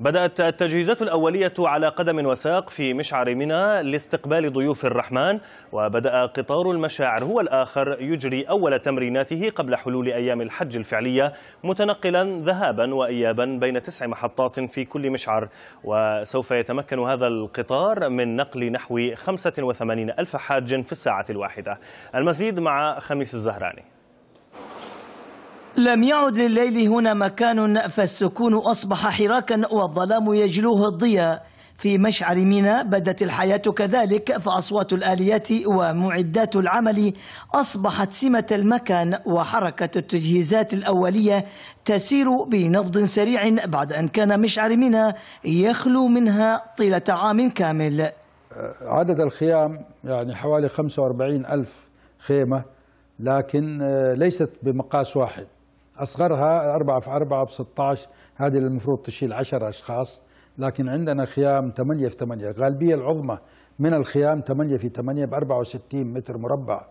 بدأت التجهيزات الأولية على قدم وساق في مشعر منى لاستقبال ضيوف الرحمن وبدأ قطار المشاعر هو الآخر يجري أول تمريناته قبل حلول أيام الحج الفعلية متنقلا ذهابا وإيابا بين تسع محطات في كل مشعر وسوف يتمكن هذا القطار من نقل نحو 85 ألف حاج في الساعة الواحدة المزيد مع خميس الزهراني لم يعد لليل هنا مكان فالسكون أصبح حراكا والظلام يجلوه الضياء في مشعر ميناء بدت الحياة كذلك فأصوات الآليات ومعدات العمل أصبحت سمة المكان وحركة التجهيزات الأولية تسير بنبض سريع بعد أن كان مشعر ميناء يخلو منها طيلة عام كامل عدد الخيام يعني حوالي 45 ألف خيمة لكن آه، ليست بمقاس واحد أصغرها 4 في 4 ب 16 هذه اللي المفروض تشيل 10 أشخاص لكن عندنا خيام 8 في 8 غالبيه العظمى من الخيام 8 في 8 ب 64 متر مربع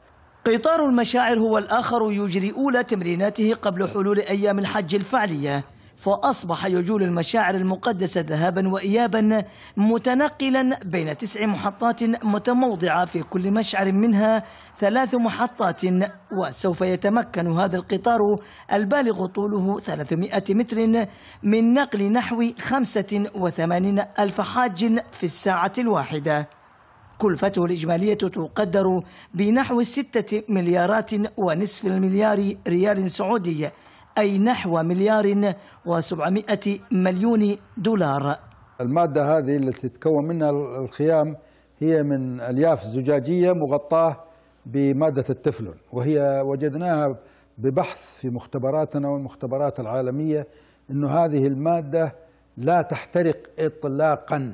قطار المشاعر هو الآخر يجري أولى تمريناته قبل حلول أيام الحج الفعلية فأصبح يجول المشاعر المقدسة ذهابا وإيابا متنقلا بين تسع محطات متموضعة في كل مشعر منها ثلاث محطات وسوف يتمكن هذا القطار البالغ طوله 300 متر من نقل نحو 85 ألف حاج في الساعة الواحدة كلفته الإجمالية تقدر بنحو 6 مليارات ونصف المليار ريال سعودي أي نحو مليار و700 مليون دولار المادة هذه التي تتكون منها الخيام هي من ألياف زجاجية مغطاة بمادة التفلون وهي وجدناها ببحث في مختبراتنا والمختبرات العالمية أن هذه المادة لا تحترق إطلاقاً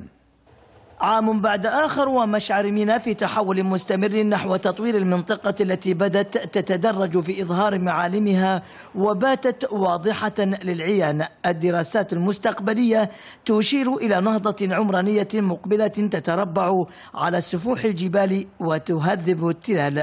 عام بعد آخر ومشعر ميناء في تحول مستمر نحو تطوير المنطقة التي بدت تتدرج في إظهار معالمها وباتت واضحة للعيان الدراسات المستقبلية تشير إلى نهضة عمرانية مقبلة تتربع على سفوح الجبال وتهذب التلال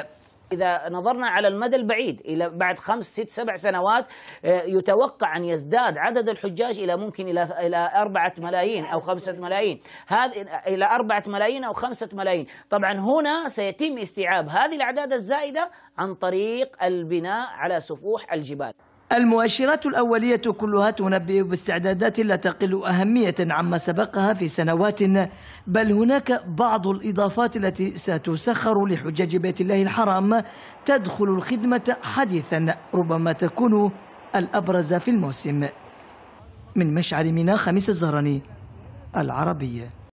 إذا نظرنا على المدى البعيد إلى بعد خمس ست سبع سنوات آه، يتوقع أن يزداد عدد الحجاج إلى ممكن إلى إلى أربعة ملايين أو خمسة ملايين هذه إلى أربعة ملايين أو خمسة ملايين طبعا هنا سيتم استيعاب هذه الأعداد الزائدة عن طريق البناء على سفوح الجبال المؤشرات الأولية كلها تنبئ باستعدادات لا تقل أهمية عما سبقها في سنوات بل هناك بعض الإضافات التي ستسخر لحجاج بيت الله الحرام تدخل الخدمة حديثا ربما تكون الأبرز في الموسم من مشعل ميناء خميس الزهراني العربية